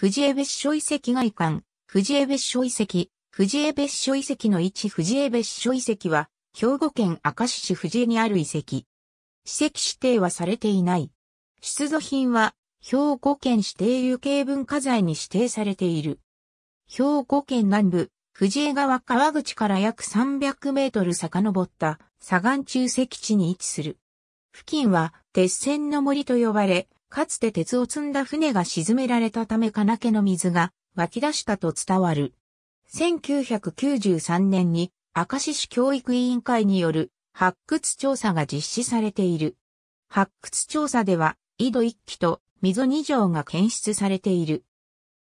藤江別所遺跡外観、藤江別所遺跡、藤江別所遺跡の位置藤江別所遺跡は、兵庫県明石市藤江にある遺跡。史跡指定はされていない。出土品は、兵庫県指定有形文化財に指定されている。兵庫県南部、藤江川川口から約300メートル遡った左岸中石地に位置する。付近は鉄線の森と呼ばれ、かつて鉄を積んだ船が沈められたため金家の水が湧き出したと伝わる。1993年に明石市教育委員会による発掘調査が実施されている。発掘調査では、井戸1基と溝2条が検出されている。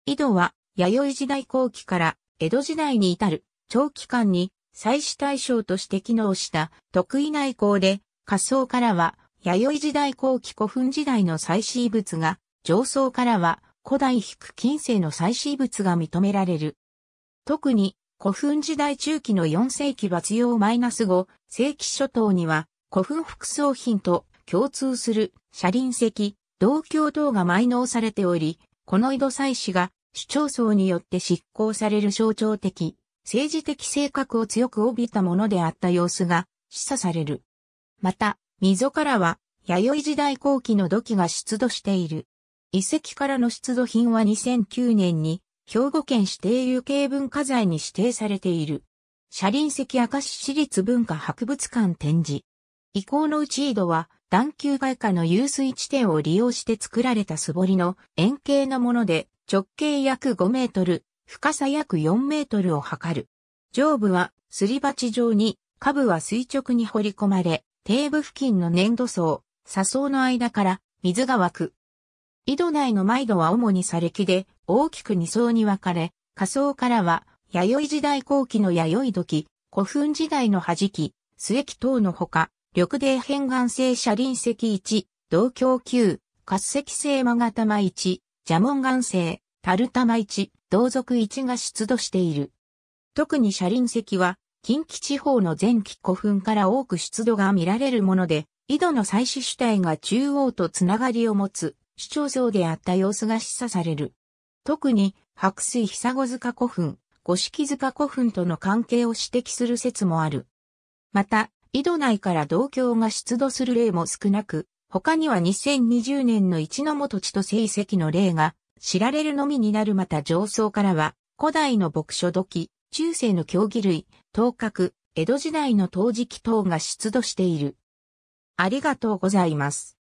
井戸は、弥生時代後期から江戸時代に至る長期間に採取対象として機能した得意内港で、仮想からは弥生時代後期古墳時代の祭祀物が、上層からは古代低近世の祭祀物が認められる。特に古墳時代中期の4世紀末用 -5 世紀初頭には古墳副葬品と共通する車輪石、銅鏡等が埋納されており、この井戸祭祀が主張層によって執行される象徴的、政治的性格を強く帯びたものであった様子が示唆される。また、溝からは、弥生時代後期の土器が出土している。遺跡からの出土品は2009年に、兵庫県指定有形文化財に指定されている。車輪石明石市立文化博物館展示。遺構のうち井戸は、段丘外下の遊水地点を利用して作られた素彫りの円形のもので、直径約5メートル、深さ約4メートルを測る。上部はすり鉢状に、下部は垂直に掘り込まれ、底部付近の粘土層、砂層の間から水が湧く。井戸内の毎度は主に砂礫で大きく二層に分かれ、下層からは弥生時代後期の弥生時、古墳時代の弾き、末期等のほか、緑泥片岩性車輪石1、銅鏡9、滑石性マガタマ1、蛇紋岩性、タルタマ1、同族1が出土している。特に車輪石は、近畿地方の前期古墳から多く出土が見られるもので、井戸の祭祀主体が中央とつながりを持つ主張像であった様子が示唆される。特に、白水久子塚古墳、五色塚古墳との関係を指摘する説もある。また、井戸内から同郷が出土する例も少なく、他には2020年の一の元地と成績の例が知られるのみになるまた上層からは古代の牧書土器、中世の競技類、頭角、江戸時代の陶磁器等が出土している。ありがとうございます。